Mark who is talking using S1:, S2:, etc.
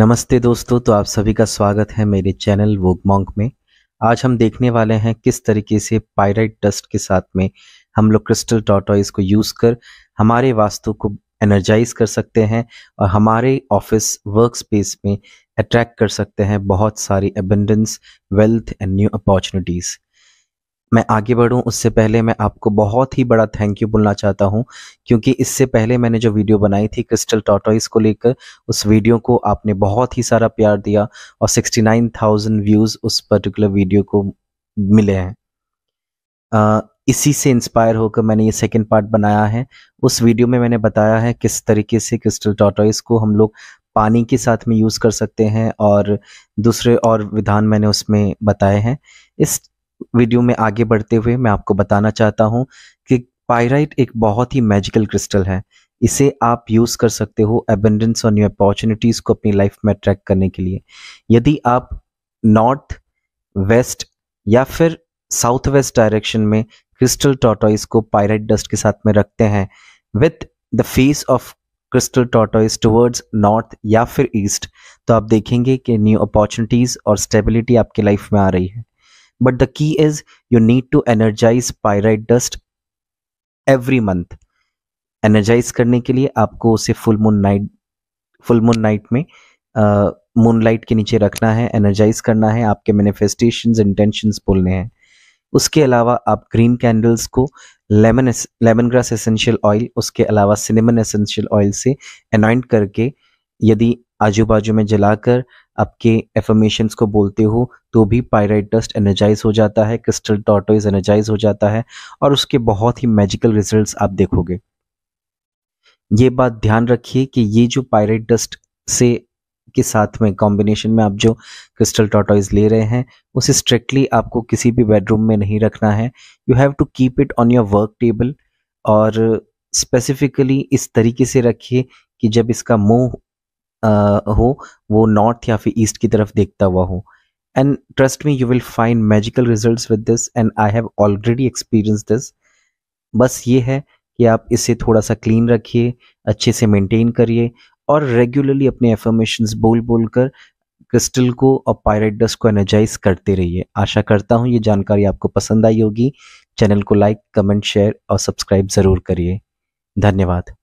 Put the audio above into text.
S1: नमस्ते दोस्तों तो आप सभी का स्वागत है मेरे चैनल वोगमोंग में आज हम देखने वाले हैं किस तरीके से पायराइट डस्ट के साथ में हम लोग क्रिस्टल टॉटॉइस को यूज़ कर हमारे वास्तु को एनर्जाइज कर सकते हैं और हमारे ऑफिस वर्क स्पेस में अट्रैक्ट कर सकते हैं बहुत सारी abundance wealth and new opportunities मैं आगे बढ़ूं उससे पहले मैं आपको बहुत ही बड़ा थैंक यू बोलना चाहता हूं क्योंकि इससे पहले मैंने जो वीडियो बनाई थी क्रिस्टल टॉटॉइस को लेकर उस वीडियो को आपने बहुत ही सारा प्यार दिया और 69,000 व्यूज़ उस पर्टिकुलर वीडियो को मिले हैं इसी से इंस्पायर होकर मैंने ये सेकेंड पार्ट बनाया है उस वीडियो में मैंने बताया है किस तरीके से क्रिस्टल टॉटॉइस को हम लोग पानी के साथ में यूज़ कर सकते हैं और दूसरे और विधान मैंने उसमें बताए हैं इस वीडियो में आगे बढ़ते हुए मैं आपको बताना चाहता हूँ कि पायराइट एक बहुत ही मैजिकल क्रिस्टल है इसे आप यूज़ कर सकते हो एबेंडेंस और न्यू अपॉर्चुनिटीज़ को अपनी लाइफ में अट्रैक्ट करने के लिए यदि आप नॉर्थ वेस्ट या फिर साउथ वेस्ट डायरेक्शन में क्रिस्टल टॉटॉइस को पायराइट डस्ट के साथ में रखते हैं with the face of crystal tortoise towards north या फिर ईस्ट तो आप देखेंगे कि न्यू अपॉर्चुनिटीज़ और स्टेबिलिटी आपकी लाइफ में आ रही है but the key is you need to energize pyrite dust every month energize करने के लिए आपको उसे full moon night full moon night में मूनलाइट के नीचे रखना है एनर्जाइज करना है आपके मैनिफेस्टेशन इंटेंशन बोलने हैं उसके अलावा आप ग्रीन कैंडल्स को lemon lemongrass essential oil उसके अलावा सिनेमन एसेंशियल ऑयल से एनॉइंट करके यदि आजू बाजू में जलाकर आपके एफर्मेशन को बोलते हो तो भी पायराइट डस्ट एनर्जाइज हो जाता है क्रिस्टल टॉटोइज एनर्जाइज हो जाता है और उसके बहुत ही मैजिकल रिजल्ट आप देखोगे ये बात ध्यान रखिए कि ये जो पायराइट डस्ट से के साथ में कॉम्बिनेशन में आप जो क्रिस्टल टॉटोइज ले रहे हैं उसे स्ट्रिक्टली आपको किसी भी बेडरूम में नहीं रखना है you have to keep it on your work table और स्पेसिफिकली इस तरीके से रखिए कि जब इसका मुंह हो वो नॉर्थ या फिर ईस्ट की तरफ देखता हुआ हो and trust me you will find magical result with this and I have already experience this बस ये है कि आप इसे थोड़ा सा क्लीन रखिए अच्छे से मेंटेन करिए और रेगुलरली अपने एफर्मेशन बोल बोल कर क्रिस्टल को और पायरेट डस्ट को एनर्जाइज करते रहिए आशा करता हूँ ये जानकारी आपको पसंद आई होगी चैनल को लाइक कमेंट शेयर और सब्सक्राइब ज़रूर करिए धन्यवाद